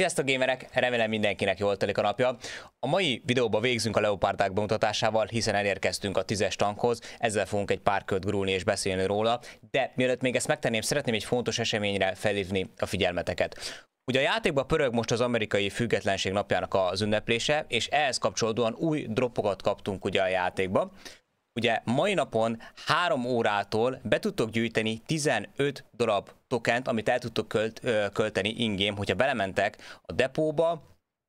Sziasztok gamerek, remélem mindenkinek jól telik a napja. A mai videóban végzünk a leopárdák bemutatásával, hiszen elérkeztünk a tízes tankhoz, ezzel fogunk egy pár költ grúlni és beszélni róla, de mielőtt még ezt megtenném, szeretném egy fontos eseményre felhívni a figyelmeteket. Ugye a játékban pörög most az amerikai függetlenség napjának az ünneplése, és ehhez kapcsolódóan új dropokat kaptunk ugye a játékban. Ugye mai napon 3 órától be tudtok gyűjteni 15 darab tokent, amit el tudtok költ, költeni ingém, hogyha belementek a depóba,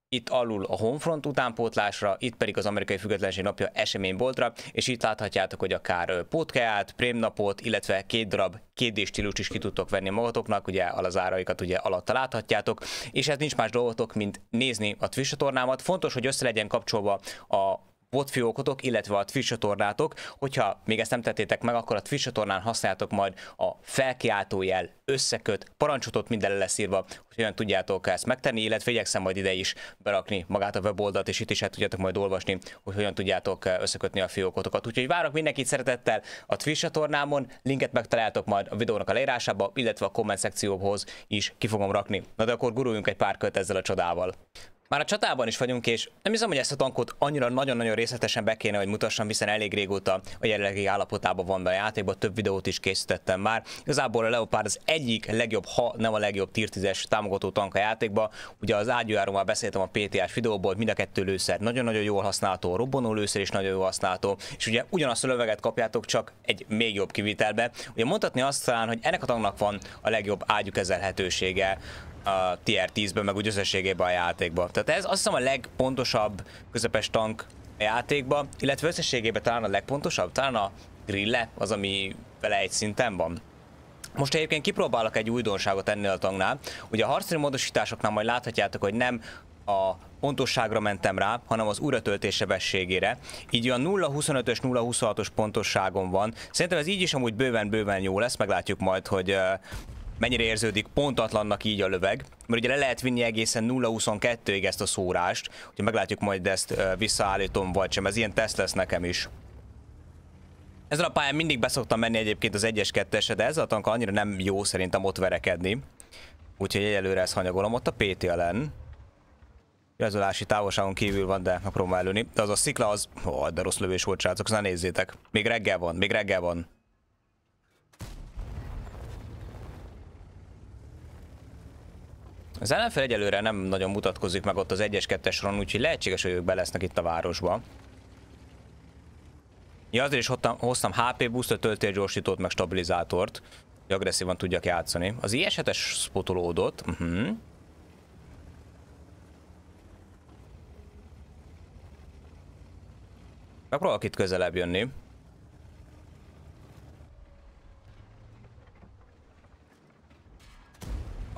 itt alul a Homefront utánpótlásra, itt pedig az amerikai függetlenség napja eseményboltra, és itt láthatjátok, hogy akár potkeát, prémnapot, illetve két darab 2 stílus is ki tudtok venni magatoknak, ugye alazáraikat ugye alatta láthatjátok, és ez nincs más dolgotok, mint nézni a Twitch csatornámat. Fontos, hogy össze legyen kapcsolva a botfiókotok, illetve a Twitch csatornátok. Hogyha még ezt nem tettétek meg, akkor a Twitch csatornán használjátok majd a felkiáltójel összeköt parancsotot, minden lesz írva, hogy olyan tudjátok ezt megtenni, illetve igyekszem majd ide is berakni magát a weboldalt, és itt is el tudjátok majd olvasni, hogy hogyan tudjátok összekötni a fiókotokat. Úgyhogy várok mindenkit szeretettel a Twitch csatornámon, linket megtaláltok majd a videónak a leírásába, illetve a komment szekcióhoz is ki fogom rakni. Na de akkor guruljunk egy pár köt ezzel a csodával. Már a csatában is vagyunk, és nem hiszem, hogy ezt a tankot annyira nagyon-nagyon részletesen be kéne, hogy mutassam, hiszen elég régóta a jelenlegi állapotában van be a játékban, több videót is készítettem már. Igazából a Leopard az egyik legjobb, ha nem a legjobb tier 10-es támogató tank a játékban. Ugye az ágyújáról már beszéltem a PTS videóból, hogy mind a kettő lőszer nagyon-nagyon jól használható, a robbanó lőszer is nagyon jól használható, és ugye ugyanazt a löveget kapjátok, csak egy még jobb kivitelbe. Ugye mondhatni azt talán, hogy ennek a tanknak van a legjobb ágyú kezelhetősége a tier 10-ben, meg úgy összességében a játékban. Tehát ez azt hiszem a legpontosabb közepes tank a játékban, illetve összességében talán a legpontosabb, talán a grille az, ami vele egy szinten van. Most egyébként kipróbálok egy újdonságot ennél a tanknál. Ugye a harcani módosításoknál majd láthatjátok, hogy nem a pontosságra mentem rá, hanem az újratöltés sebességére. Így a 0.25-ös, 0.26-os pontosságon van. Szerintem ez így is amúgy bőven-bőven jó lesz, meglátjuk majd, hogy mennyire érződik pontatlannak így a löveg, mert ugye le lehet vinni egészen 0-22-ig ezt a szórást, hogy meglátjuk majd ezt visszaállítom vagy sem, ez ilyen teszt lesz nekem is. Ezen a pályán mindig beszoktam menni egyébként az 1-es 2 de ez a tankkal annyira nem jó szerintem ott verekedni. Úgyhogy egyelőre ezt hanyagolom, ott a PTLN. Igazolási távolságon kívül van, de megpróbálom előni. De az a szikla az, ó, oh, de rossz lövés volt srácok, szóval nézzétek. Még reggel van, még reggel van. Az ellenfel egyelőre nem nagyon mutatkozik meg ott az 1-2-es es ron, úgyhogy lehetséges, hogy ők be lesznek itt a városba. Ja, azért is hoztam, hoztam HP boost boostot, töltérgyorsítót, meg stabilizátort, hogy agresszívan tudjak játszani. Az IS-7-es spotolódott. Uh mhm. -huh. Megpróbálok itt közelebb jönni.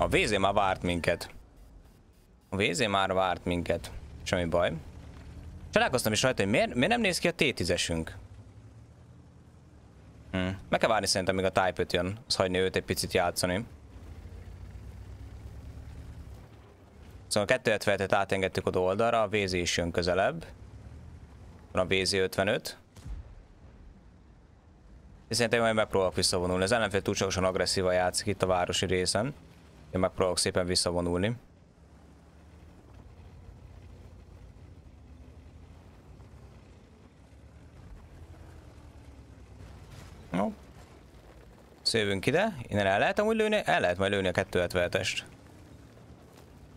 A VZ már várt minket. A VZ már várt minket. Semmi baj. Csalálkoztam is rajta, hogy miért, miért nem néz ki a T10-esünk. Hm. Meg kell várni szerintem, míg a Type 5 jön. Az hagyni őt egy picit játszani. Szóval a 277-et átengedtük oda oldalra, a VZ is jön közelebb. Van a VZ 55. És szerintem majd megpróbálok visszavonulni. Az ellenfél túlságosan agresszívan játszik itt a városi részen. Én megpróbálok szépen visszavonulni. No. Szövünk ide. Innen el lehet amúgy lőni? El lehet majd lőni a 277-est.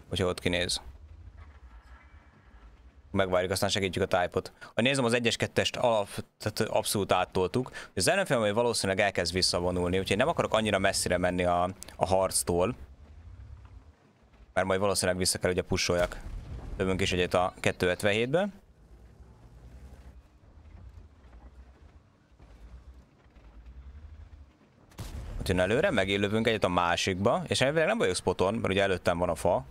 Hogyha ott kinéz. Megvárjuk, aztán segítjük a tájpot. Ha nézem, az 1-es 2-est alap, tehát abszolút áttoltuk. Az ellenfél valószínűleg elkezd visszavonulni, úgyhogy nem akarok annyira messzire menni a, a harctól. Már majd valószínűleg vissza kell, hogy a pusoljak. Többünk is egyet a 277-be. Ott jön előre, megélövünk egyet a másikba, és elvileg nem vagyok spoton, mert ugye előttem van a fa.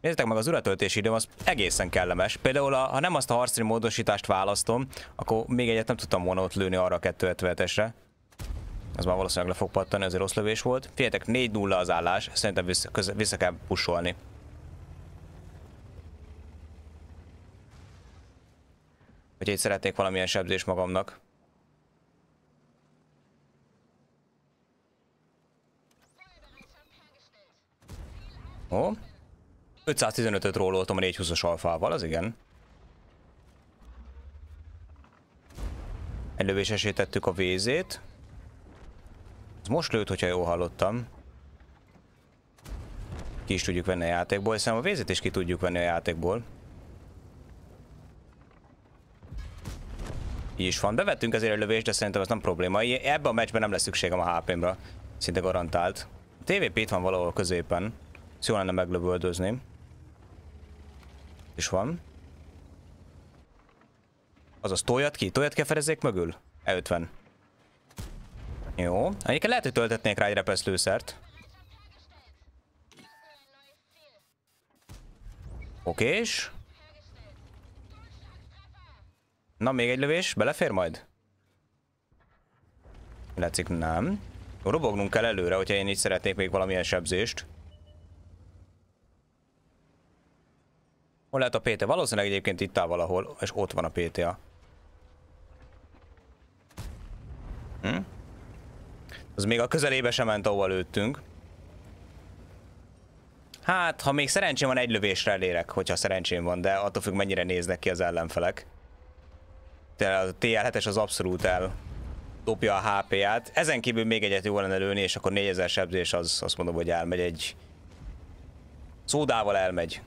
Nézzétek meg, az uratöltési időm az egészen kellemes. Például, a, ha nem azt a harcri módosítást választom, akkor még egyet nem tudtam volna ott lőni arra a 277-esre az már valószínűleg le fog pattani, azért rossz lövés volt. Figyeljetek, 4-0 az állás, szerintem vissza, köz, vissza kell pusolni. itt szeretnék valamilyen sebzés magamnak. Ó. 515-öt róloltam a 420-as alfával, az igen. Egy lövés esélytettük a vézét. Ez hát most lőtt, hogyha jól hallottam. Ki is tudjuk venni a játékból, hiszen a vézet is ki tudjuk venni a játékból. Így is van. Bevettünk azért a lövést, de szerintem ez nem probléma. Ebben a meccsben nem lesz szükségem a HP-mra. Szinte garantált. A TVP itt van valahol középen. Ezt jól lenne meglövöldözni. És van. Azaz tojat ki? tojat kell mögül? E50. Jó. Egyébként lehet, hogy töltetnék rá egy Oké, és... Na, még egy lövés. Belefér majd? Látszik, nem. Robognunk kell előre, hogyha én így szeretnék még valamilyen sebzést. Hol lehet a PT? Valószínűleg egyébként itt áll valahol, és ott van a PTA. Hm? Az még a közelébe sem ment, ahol lőttünk. Hát, ha még szerencsém van, egy lövésre elérek, hogyha szerencsém van, de attól függ, mennyire néznek ki az ellenfelek. Tehát a TL7-es az abszolút el dobja a HP-ját. Ezen kívül még egyet jól lenne lőni, és akkor 4000 sebzés az, azt mondom, hogy elmegy egy... Szódával elmegy.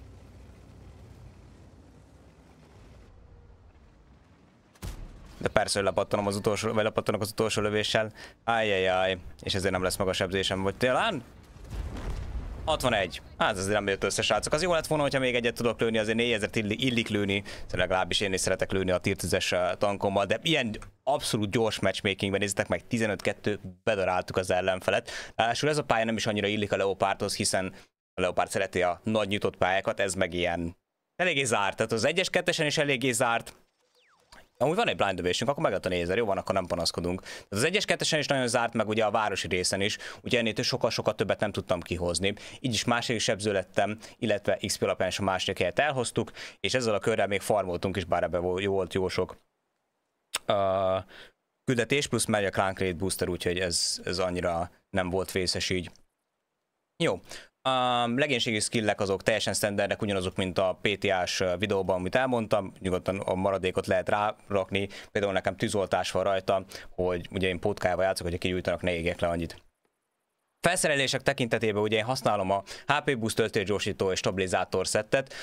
de persze, hogy lepattanom az utolsó, vagy lepattanok az utolsó lövéssel. Ájjajjaj, és ezért nem lesz magas sebzésem, vagy talán? 61. Hát azért nem jött össze, srácok. Az jó lett volna, hogyha még egyet tudok lőni, azért 4000 illik, illik lőni. Szóval legalábbis én is szeretek lőni a tier 10 eh, tankommal, de ilyen abszolút gyors matchmakingben nézzetek meg, 15-2 bedaráltuk az ellenfelet. Ráadásul ez a pálya nem is annyira illik a Leopárdhoz, hiszen a Leopárd szereti a nagy nyitott pályákat, ez meg ilyen eléggé zárt. Tehát az 1-es, 2 is eléggé zárt, Amúgy van egy blind dövésünk, akkor meglett a nézer, jó van, akkor nem panaszkodunk. Tehát az egyes kettesen is nagyon zárt, meg ugye a városi részen is, ugye ennél sokkal-sokkal többet nem tudtam kihozni. Így is második sebző lettem, illetve XP alapján is a második helyet elhoztuk, és ezzel a körrel még farmoltunk is, bár ebbe volt jó sok uh, küldetés, plusz megy a Clan Crate Booster, úgyhogy ez, ez annyira nem volt vészes így. Jó, a legénységi skillek azok teljesen standardek, ugyanazok, mint a PTA-s videóban, amit elmondtam, nyugodtan a maradékot lehet rárakni, például nekem tűzoltás van rajta, hogy ugye én pótkával játszok, hogy kigyújtanak, ne égek le annyit. Felszerelések tekintetében ugye én használom a HP Boost töltőgyorsító és stabilizátor szettet,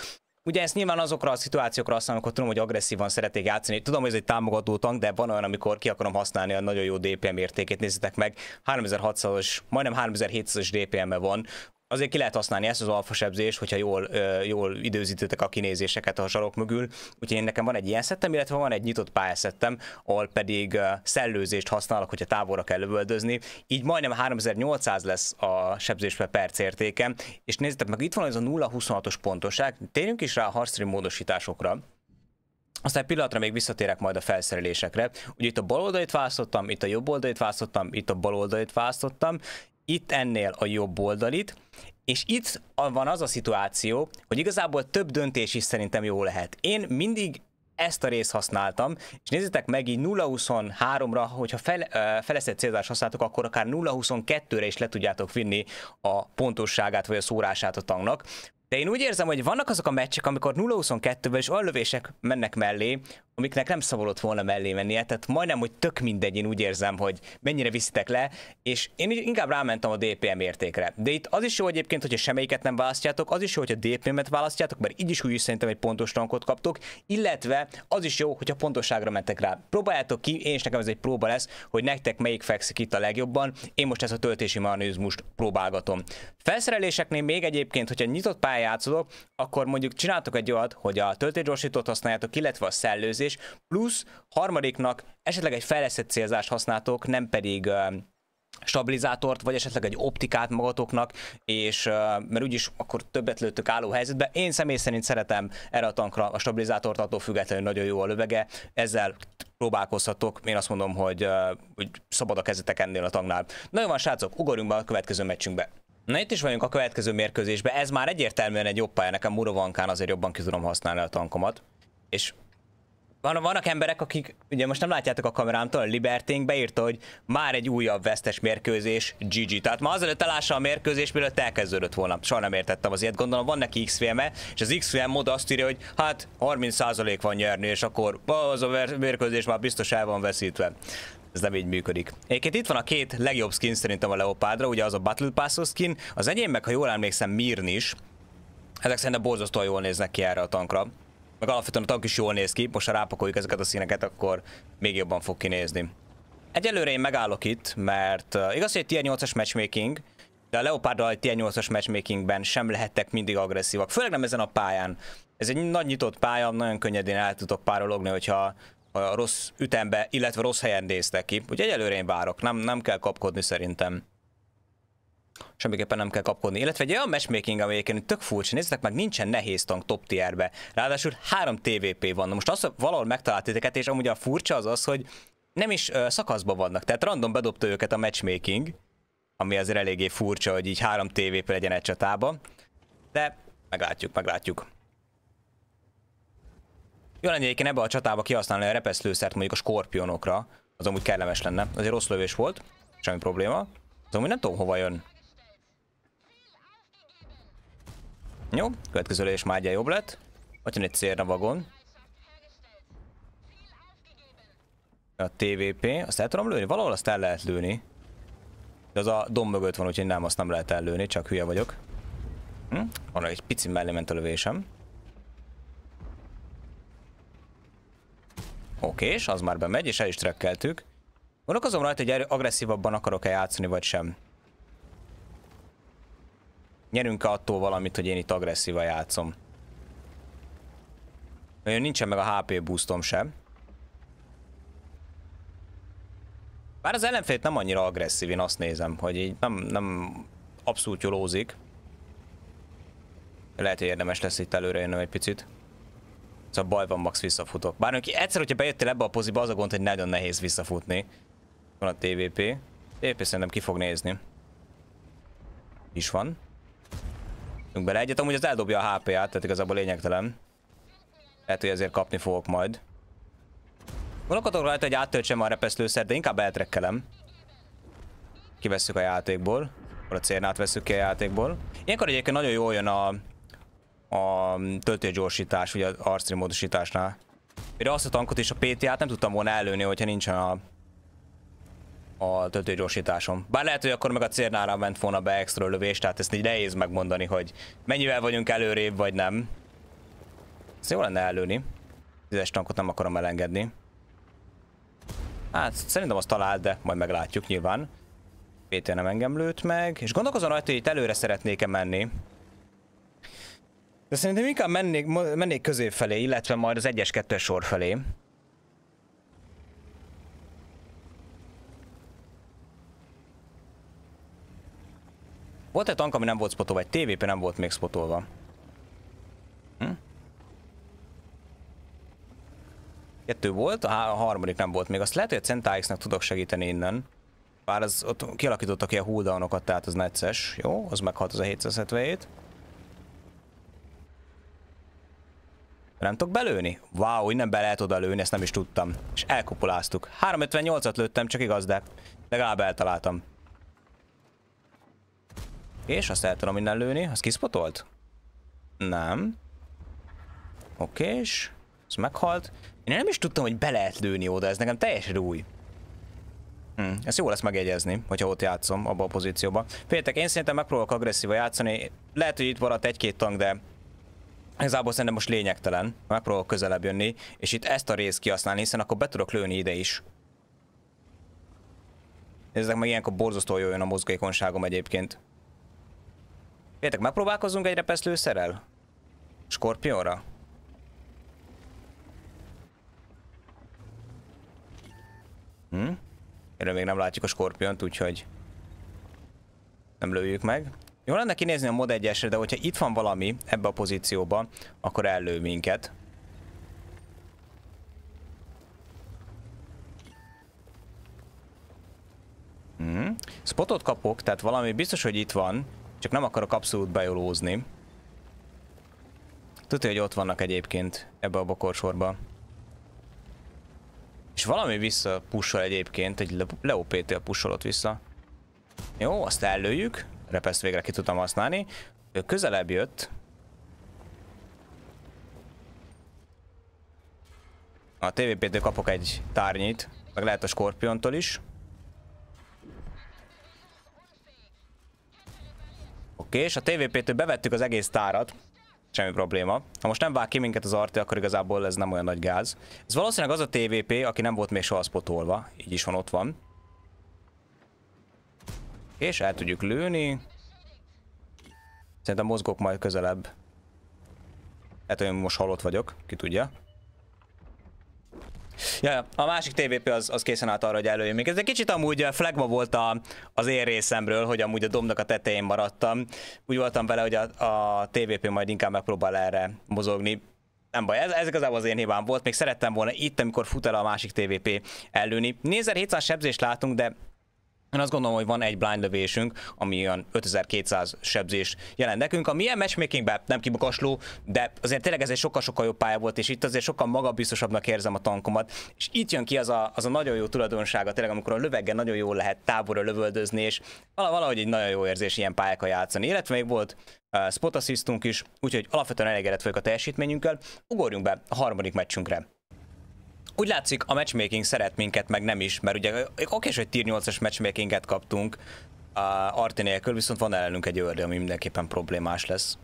Ugye ezt nyilván azokra a szituációkra használom, amikor tudom, hogy agresszívan szeretnék játszani. Tudom, hogy ez egy támogató tank, de van olyan, amikor ki akarom használni a nagyon jó DPM értékét. Nézzétek meg, 3600-os, majdnem 3700-os DPM-e van azért ki lehet használni ezt az alfasebzést, hogyha jól, jól időzítettek a kinézéseket a sarok mögül. Úgyhogy én nekem van egy ilyen szettem, illetve van egy nyitott pályaszettem, ahol pedig szellőzést használok, hogyha távolra kell lövöldözni. Így majdnem 3800 lesz a sebzés per perc értéke. És nézzétek meg, itt van ez a 0-26-os pontoság. Térjünk is rá a harcstream módosításokra. Aztán egy pillanatra még visszatérek majd a felszerelésekre. Ugye itt a bal oldalt választottam, itt a jobb oldalt választottam, itt a bal oldalt választottam, itt ennél a jobb oldalit, és itt van az a szituáció, hogy igazából több döntés is szerintem jó lehet. Én mindig ezt a részt használtam, és nézzétek meg így 0-23-ra, hogyha fel, feleszett célzás használtok, akkor akár 0-22-re is le tudjátok vinni a pontosságát vagy a szórását a tangnak. De én úgy érzem, hogy vannak azok a meccsek, amikor 0 22 ben is olyan lövések mennek mellé, amiknek nem szabadott volna mellé mennie, tehát majdnem, hogy tök mindegy, én úgy érzem, hogy mennyire viszitek le, és én inkább rámentem a DPM értékre. De itt az is jó egyébként, hogyha semmelyiket nem választjátok, az is jó, hogyha DPM-et választjátok, mert így is úgy is szerintem egy pontos rankot kaptok, illetve az is jó, hogyha pontosságra mentek rá. Próbáljátok ki, én is nekem ez egy próba lesz, hogy nektek melyik fekszik itt a legjobban, én most ezt a töltési mechanizmust próbálgatom. Felszereléseknél még egyébként, hogyha nyitott pályát játszodok, akkor mondjuk csináltok egy olyat, hogy a töltésgyorsítót használjátok, illetve a szellőzés, fejlesztés, plusz harmadiknak esetleg egy fejlesztett célzást használtok, nem pedig stabilizátort, vagy esetleg egy optikát magatoknak, és mert úgyis akkor többet lőttök álló helyzetbe. Én személy szerint szeretem erre a tankra a stabilizátort, attól függetlenül nagyon jó a lövege, ezzel próbálkozhatok. Én azt mondom, hogy, hogy szabad a kezetek ennél a tanknál. Na jó van, srácok, ugorjunk be a következő meccsünkbe. Na itt is vagyunk a következő mérkőzésbe, ez már egyértelműen egy jobb pálya, nekem Murovankán azért jobban ki tudom használni a tankomat. És van, vannak emberek, akik, ugye most nem látjátok a kamerámtól, a Libertink beírta, hogy már egy újabb vesztes mérkőzés, GG. Tehát ma azelőtt elássa a mérkőzés, mielőtt elkezdődött volna. Soha nem értettem az ilyet, gondolom van neki XVM-e, és az XVM mod azt írja, hogy hát 30% van nyerni, és akkor az a mérkőzés már biztos el van veszítve. Ez nem így működik. Egyébként itt van a két legjobb skin szerintem a Leopárdra, ugye az a Battle Pass skin, az enyém meg, ha jól emlékszem, Mirn is. Ezek szerintem borzasztóan jól néznek ki erre a tankra. Meg alapvetően a tank is jól néz ki, most ha rápakoljuk ezeket a színeket, akkor még jobban fog kinézni. Egyelőre én megállok itt, mert uh, igaz, hogy egy tier 8-as matchmaking, de a Leoparddal egy tier 8-as matchmakingben sem lehettek mindig agresszívak, főleg nem ezen a pályán. Ez egy nagy nyitott pálya, nagyon könnyedén el tudok párologni, hogyha a rossz ütembe, illetve rossz helyen néztek ki. Úgyhogy egyelőre én várok, nem, nem kell kapkodni szerintem semmiképpen nem kell kapkodni. Illetve egy olyan matchmaking, ami egyébként tök furcsa, Nézzetek meg, nincsen nehéz tank top tierbe. Ráadásul három TVP van. most azt, valahol megtalált titeket, és amúgy a furcsa az az, hogy nem is ö, szakaszban vannak, tehát random bedobta őket a matchmaking, ami azért eléggé furcsa, hogy így három TVP legyen egy csatában. De meglátjuk, meglátjuk. Jó lenne egyébként ebbe a csatába kihasználni a repeszlőszert mondjuk a skorpionokra, az amúgy kellemes lenne. Azért rossz lövés volt, semmi probléma. Az amúgy nem tudom hova jön. Jó, következő lövés már egyre jobb lett. Ott jön egy célra vagon. A TVP, azt el tudom lőni? Valahol azt el lehet lőni. De az a dom mögött van, úgyhogy nem, azt nem lehet ellőni, csak hülye vagyok. Hm? Arra egy pici mellé ment a lövésem. Oké, és az már bemegy, és el is trekkeltük. Gondolkozom rajta, hogy agresszívabban akarok-e játszani, vagy sem. Nyerünk -e attól valamit, hogy én itt agresszíva játszom. Mert nincsen meg a HP boostom sem. Bár az ellenfélt nem annyira agresszív, én azt nézem, hogy így nem, nem abszolút jolózik. Lehet, hogy érdemes lesz itt előre jönnöm egy picit. Szóval baj van, max visszafutok. Bár aki egyszer, hogyha bejöttél ebbe a poziba, az a gond, hogy nagyon nehéz visszafutni. Van a TVP. TVP szerintem ki fog nézni. Is van. Jönk bele egyet, amúgy az eldobja a hp át tehát igazából lényegtelen. Lehet, hogy ezért kapni fogok majd. Gondolkodok rajta, hogy áttöltsem a repeszlőszer, de inkább eltrekkelem. Kivesszük a játékból. Akkor a cérnát veszük ki a játékból. Ilyenkor egyébként nagyon jól jön a, a töltőgyorsítás, ugye az arcri módosításnál. Mire azt a tankot és a PTA-t nem tudtam volna előni, hogyha nincsen a a töltőgyorsításom. Bár lehet, hogy akkor meg a cérnára ment volna be extra lövés, tehát ezt így nehéz megmondani, hogy mennyivel vagyunk előrébb, vagy nem. Ez jó lenne előni. Tízes tankot nem akarom elengedni. Hát, szerintem azt talált, de majd meglátjuk nyilván. Péter nem engem lőtt meg, és gondolkozom rajta, hogy itt előre szeretnék-e menni. De szerintem inkább mennék, mennék közé felé, illetve majd az 1-es 2 sor felé. Volt egy tank, ami nem volt spotolva, egy TVP nem volt még spotolva. Hm? Kettő volt, a harmadik nem volt még. Azt lehet, hogy a Centaix-nek tudok segíteni innen. Bár az, ott kialakítottak ilyen hulldownokat, tehát az necces. Jó, az meghalt az a 777. Nem tudok belőni? Wow, innen be lehet oda lőni, ezt nem is tudtam. És elkupoláztuk. 358-at lőttem, csak igaz, de legalább eltaláltam. És azt el tudom innen lőni. Az kiszpotolt? Nem. Oké, és ez meghalt. Én nem is tudtam, hogy be lehet lőni oda, ez nekem teljesen új. Hm, ezt jó lesz megjegyezni, hogyha ott játszom, abba a pozícióba. Féltek, én szerintem megpróbálok agresszíva játszani. Lehet, hogy itt maradt egy-két tank, de igazából szerintem most lényegtelen. Megpróbálok közelebb jönni, és itt ezt a részt kihasználni, hiszen akkor be tudok lőni ide is. Nézzek meg, ilyenkor borzasztó jól jön a mozgékonyságom egyébként. Értek, megpróbálkozunk egy repeszlőszerrel? Skorpionra? Hm? Erről még nem látjuk a skorpiont, úgyhogy nem lőjük meg. Jó lenne kinézni a mod 1 de hogyha itt van valami ebbe a pozícióba, akkor ellő minket. Hm? Spotot kapok, tehát valami biztos, hogy itt van. Csak nem akarok abszolút bejolózni. Tudja, hogy ott vannak egyébként ebbe a bokorsorba. És valami vissza pusol egyébként, egy leopétél pussolott vissza. Jó, azt ellőjük. Repeszt végre ki tudtam használni. Ő közelebb jött. A TVP-től kapok egy tárnyit, meg lehet a Skorpiontól is. Oké, és a TVP-től bevettük az egész tárat. Semmi probléma. Ha most nem vág ki minket az arti, akkor igazából ez nem olyan nagy gáz. Ez valószínűleg az a TVP, aki nem volt még soha spotolva. Így is van, ott van. És el tudjuk lőni. Szerintem mozgok majd közelebb. Hát, hogy most halott vagyok, ki tudja. Ja, a másik TVP az, az készen állt arra, hogy előjön még. Ez egy kicsit amúgy eh, flagma volt a, az én részemről, hogy amúgy a domnak a tetején maradtam. Úgy voltam vele, hogy a, a TVP majd inkább megpróbál erre mozogni. Nem baj, ez, ez igazából az én hibám volt, még szerettem volna itt, amikor fut el a másik TVP előni. 4700 sebzést látunk, de én azt gondolom, hogy van egy blind lövésünk, ami olyan 5200 sebzés jelent nekünk, A milyen matchmakingben nem kibukasló, de azért tényleg ez egy sokkal-sokkal jobb pálya volt, és itt azért sokkal magabiztosabbnak érzem a tankomat. És itt jön ki az a, az a nagyon jó tulajdonsága, tényleg amikor a löveggel nagyon jól lehet távolra lövöldözni, és valahogy egy nagyon jó érzés ilyen pályákkal játszani. Illetve még volt uh, spot assistunk is, úgyhogy alapvetően elégedett vagyok a teljesítményünkkel. Ugorjunk be a harmadik meccsünkre úgy látszik, a matchmaking szeret minket, meg nem is, mert ugye oké, hogy tier 8-as matchmakinget kaptunk a Arti nélkül, viszont van ellenünk egy ördő, ami mindenképpen problémás lesz.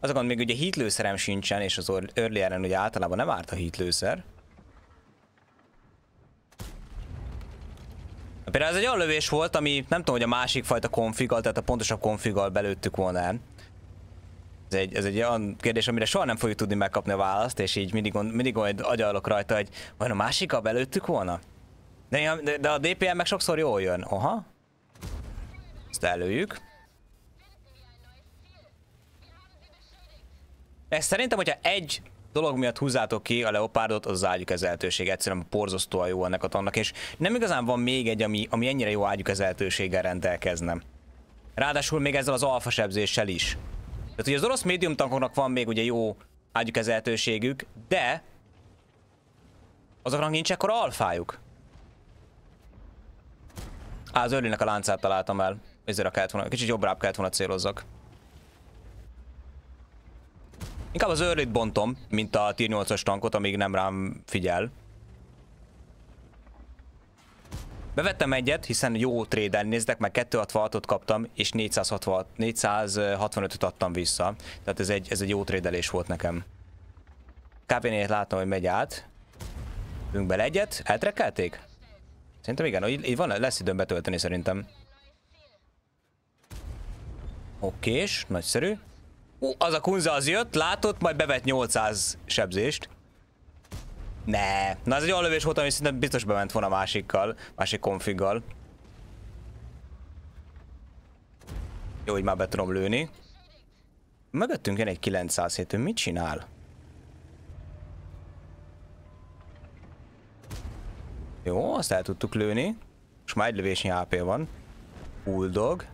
Az a gond, még ugye hitlőszerem sincsen, és az early ellen ugye általában nem árt a hitlőszer. Például ez egy olyan lövés volt, ami nem tudom, hogy a másik fajta konfigal, tehát a pontosabb konfigal belőttük volna el. Ez egy, ez egy olyan kérdés, amire soha nem fogjuk tudni megkapni a választ, és így mindig, mindig majd agyalok rajta, hogy vajon a másikkal belőttük volna? De, de, de a DPM meg sokszor jól jön. Oha. Ezt előjük. Ezt szerintem, hogyha egy dolog miatt húzátok ki a leopárdot, az lehetőség. Egyszerűen porzasztóan jó ennek a tannak, és nem igazán van még egy, ami, ami ennyire jó ágyuk ágyukezelhetőséggel rendelkezne. Ráadásul még ezzel az alfasebzéssel is. Tehát ugye az orosz médium tankoknak van még ugye jó ágyukezelhetőségük, de azoknak nincs ekkora alfájuk. Á, az örülnek a láncát találtam el. Ezért a kellett volna, kicsit jobbra kellett volna célozzak. Inkább az örlit bontom, mint a tier 8-as tankot, amíg nem rám figyel. Bevettem egyet, hiszen jó tréden néztek, meg 266-ot kaptam, és 465-öt adtam vissza. Tehát ez egy, ez egy jó trédelés volt nekem. Kávénél látom, hogy megy át. Ülünk bele egyet. eltrekelték? Szerintem igen, így, így van, lesz időm betölteni szerintem. Okés, nagyszerű. Ú, az a kunza az jött, látott, majd bevet 800 sebzést. Ne. Na ez egy olyan lövés volt, ami szinte biztos bement volna másikkal, másik konfiggal. Jó, hogy már be tudom lőni. Mögöttünk jön egy 907, ő mit csinál? Jó, azt el tudtuk lőni. Most már egy lövésnyi AP van. Bulldog.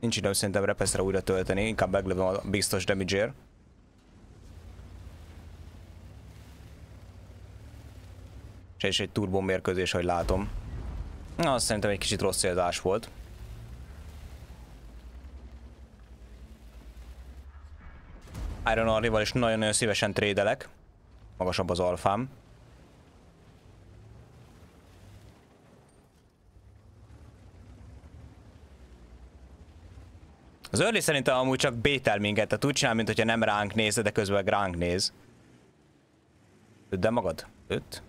Nincs időm szerintem repeszre újra tölteni, inkább meglövöm a biztos damage -ért. És egy, egy turbomérkőzés, ahogy látom. Na, azt szerintem egy kicsit rossz célzás volt. Iron Arrival is nagyon-nagyon szívesen trédelek. Magasabb az alfám. Az Early szerintem amúgy csak bétel minket, tehát úgy csinál, mint hogyha nem ránk néz, de közben ránk néz. Ödd de magad. Öt.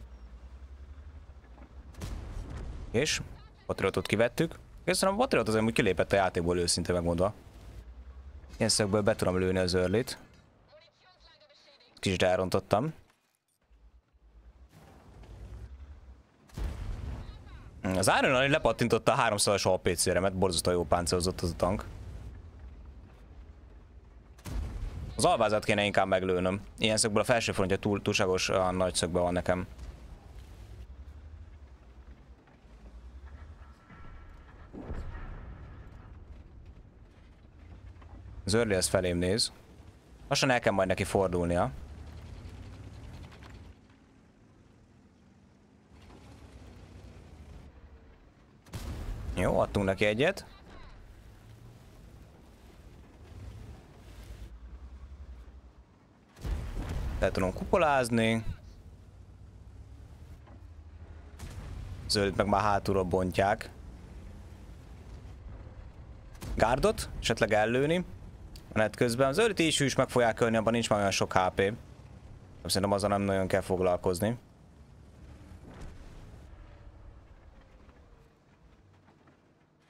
És? Patriotot kivettük. Köszönöm, a Patriot az amúgy kilépett a játékból őszinte megmondva. Ilyen szögből be tudom lőni az örlit. Kicsit elrontottam. Az Iron Man lepattintotta a 300-as apc mert borzasztó jó páncélozott az a tank. Az alvázat kéne inkább meglőnöm. Ilyen szögből a felső frontja túl, túlságosan nagy szögben van nekem. Az őrli az felém néz. Lassan el kell majd neki fordulnia. Jó, adtunk neki egyet. Le tudom kupolázni. Zöldet meg már hátulról bontják. Gárdot esetleg ellőni menet közben. Az őrti is meg fogják ölni, abban nincs már olyan sok HP. Nem szerintem azzal nem nagyon kell foglalkozni.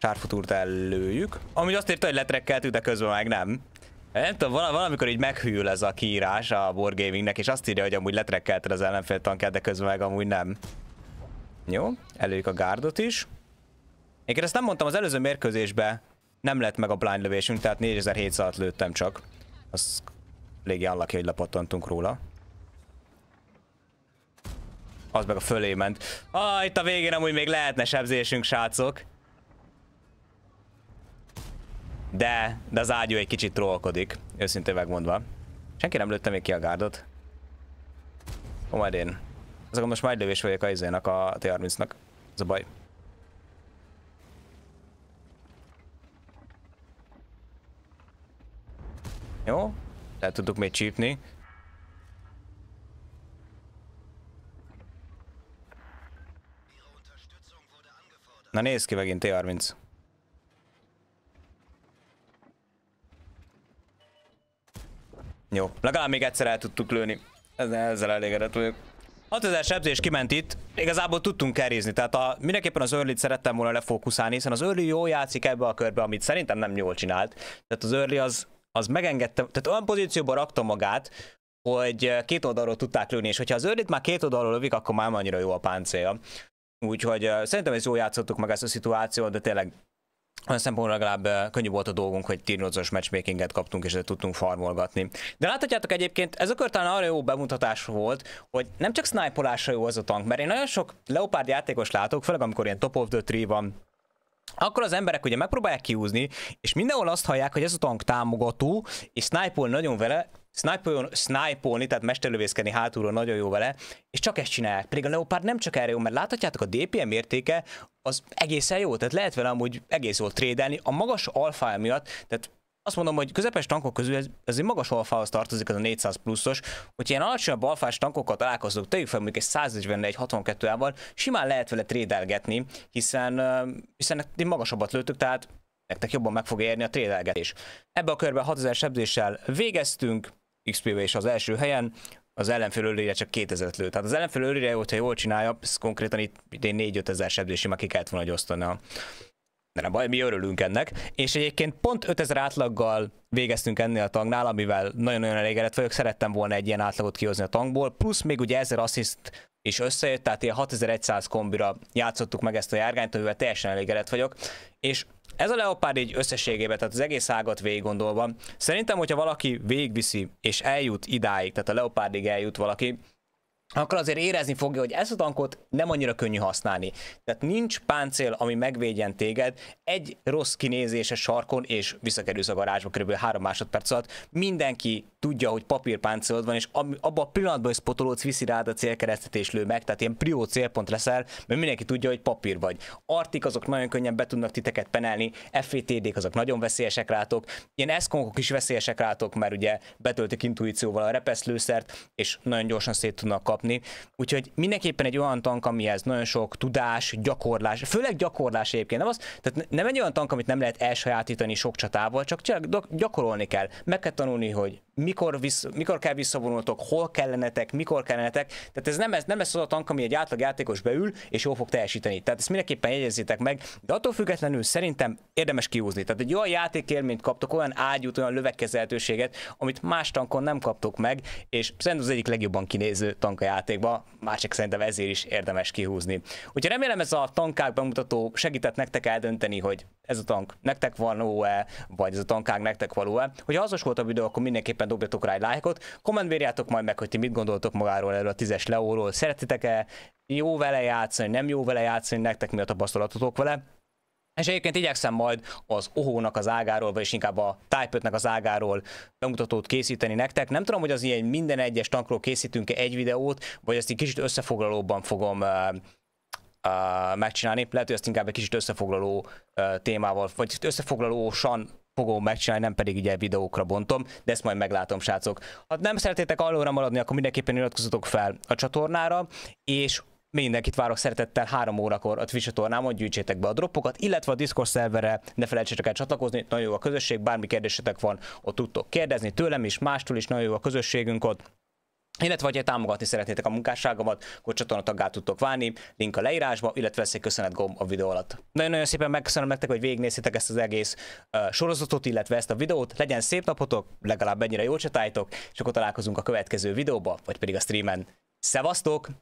Sárfutúrt előjük. Ami azt írta, hogy letrekkeltük, de közben meg nem. Nem tudom, valamikor így meghűl ez a kiírás a Wargamingnek, és azt írja, hogy amúgy letrekkelted az ellenfél tankját, de közben meg amúgy nem. Jó, előjük a gárdot is. Én ezt nem mondtam az előző mérkőzésben nem lett meg a blind lövésünk, tehát 4700 alatt lőttem csak. Az légi állaki, hogy lepattantunk róla. Az meg a fölé ment. Ah, itt a végén amúgy még lehetne sebzésünk, srácok. De, de az ágyú egy kicsit trollkodik, őszintén megmondva. Senki nem lőtte még ki a gárdot. Ó, majd én. Azokon most majd lövés vagyok a izének, a T30-nak. Ez a baj. Jó? Le tudtuk még csípni. Na nézd ki megint T-30. Jó, legalább még egyszer el tudtuk lőni. Ezzel, ezzel elégedett vagyok. 6000 sebzés kiment itt, igazából tudtunk kerízni. tehát a, mindenképpen az early szerettem volna lefókuszálni, hiszen az early jól játszik ebbe a körbe, amit szerintem nem jól csinált. Tehát az early az az megengedte, tehát olyan pozícióba rakta magát, hogy két oldalról tudták lőni, és hogyha az őrlit már két oldalról lövik, akkor már annyira jó a páncélja. Úgyhogy szerintem ez jól játszottuk meg ezt a szituációt, de tényleg olyan szempontból legalább könnyű volt a dolgunk, hogy tírnozós matchmakinget kaptunk, és ezt tudtunk farmolgatni. De láthatjátok egyébként, ez kör talán arra jó bemutatás volt, hogy nem csak sniperolásra jó az a tank, mert én nagyon sok leopárd játékos látok, főleg amikor ilyen top of the tree van, akkor az emberek ugye megpróbálják kiúzni, és mindenhol azt hallják, hogy ez a tank támogató, és snipe nagyon vele, snipe-olni, tehát mesterlövészkedni hátulról nagyon jó vele, és csak ezt csinálják. Pedig a Leopard nem csak erre jó, mert láthatjátok, a DPM értéke az egészen jó, tehát lehet vele amúgy egész jól trédelni, a magas alfája miatt, tehát azt mondom, hogy közepes tankok közül ez, egy magas alfához tartozik ez a 400 pluszos, hogyha ilyen alacsonyabb alfás tankokkal találkozunk, tegyük fel mondjuk egy 141 62 ával simán lehet vele trédelgetni, hiszen, hiszen ti magasabbat lőttük, tehát nektek jobban meg fog érni a trédelgetés. Ebbe a körben 6000 sebzéssel végeztünk, xp is az első helyen, az ellenfél őrére csak 2000 lő. Tehát az ellenfél őrére, hogyha jól csinálja, konkrétan itt 4 5000 ezer sebzési már ki kellett volna, osztani de nem baj, mi örülünk ennek, és egyébként pont 5000 átlaggal végeztünk ennél a tangnál, amivel nagyon-nagyon elégedett vagyok, szerettem volna egy ilyen átlagot kihozni a tangból, plusz még ugye 1000 assist is összejött, tehát ilyen 6100 kombira játszottuk meg ezt a járgányt, amivel teljesen elégedett vagyok, és ez a leopárd így összességében, tehát az egész ágat végig gondolva, szerintem, hogyha valaki végigviszi és eljut idáig, tehát a leopárdig eljut valaki, akkor azért érezni fogja, hogy ezt a tankot nem annyira könnyű használni. Tehát nincs páncél, ami megvédjen téged, egy rossz kinézése sarkon, és visszakerülsz a garázsba kb. 3 másodperc alatt. Mindenki tudja, hogy papírpáncélod van, és abban a pillanatban, hogy spotolódsz, viszi rád a célkeresztet és lő meg, tehát ilyen prió célpont leszel, mert mindenki tudja, hogy papír vagy. Artik azok nagyon könnyen be tudnak titeket penelni, FVTD-k e azok nagyon veszélyesek rátok, ilyen eszkonkok is veszélyesek rátok, mert ugye betöltik intuícióval a repeszlőszert, és nagyon gyorsan szét tudnak kapni. Úgyhogy mindenképpen egy olyan tank, amihez nagyon sok tudás, gyakorlás, főleg gyakorlás egyébként, nem az, tehát nem egy olyan tank, amit nem lehet elsajátítani sok csatával, csak gyakorolni kell. Meg kell tanulni, hogy mikor, visz, mikor kell visszavonultok, hol kellenetek, mikor kellenetek. Tehát ez nem, ez nem ez az a tank, ami egy átlag játékos beül, és jól fog teljesíteni. Tehát ezt mindenképpen jegyezzétek meg, de attól függetlenül szerintem érdemes kiúzni. Tehát egy olyan játékélményt kaptok, olyan ágyút, olyan lövegkezelhetőséget, amit más tankon nem kaptok meg, és szerintem az egyik legjobban kinéző tank a játékban, másik szerintem ezért is érdemes kihúzni. Úgyhogy remélem ez a tankák bemutató segített nektek eldönteni, hogy ez a tank nektek való-e, vagy ez a tankág nektek való-e. Hogy hasznos volt a videó, akkor mindenképpen dobjatok rá egy lájkot, kommentbérjátok majd meg, hogy ti mit gondoltok magáról erről a tízes leóról, szeretitek-e, jó vele játszani, nem jó vele játszani, nektek mi a tapasztalatotok vele. És egyébként igyekszem majd az ohónak az ágáról, vagyis inkább a Type az ágáról bemutatót készíteni nektek. Nem tudom, hogy az ilyen minden egyes tankról készítünk-e egy videót, vagy ezt egy kicsit összefoglalóban fogom eh, uh, megcsinálni. Lehet, hogy ezt inkább egy kicsit összefoglaló uh, témával, vagy összefoglalósan fogom megcsinálni, nem pedig ugye videókra bontom, de ezt majd meglátom, srácok. Ha nem szeretnétek alulra maradni, akkor mindenképpen iratkozzatok fel a csatornára, és mindenkit várok szeretettel 3 órakor a Twitch csatornámon, gyűjtsétek be a droppokat, illetve a Discord szerverre, ne felejtsétek el csatlakozni, nagyon jó a közösség, bármi kérdésetek van, ott tudtok kérdezni tőlem is, mástól is, nagyon jó a közösségünk ott illetve, ha támogatni szeretnétek a munkásságomat, akkor csatornataggá tudtok válni, link a leírásba, illetve lesz egy köszönet gomb a videó alatt. Nagyon-nagyon szépen megköszönöm nektek, hogy végignéztétek ezt az egész uh, sorozatot, illetve ezt a videót. Legyen szép napotok, legalább ennyire jó csatájtok, és akkor találkozunk a következő videóba, vagy pedig a streamen. Szevasztok!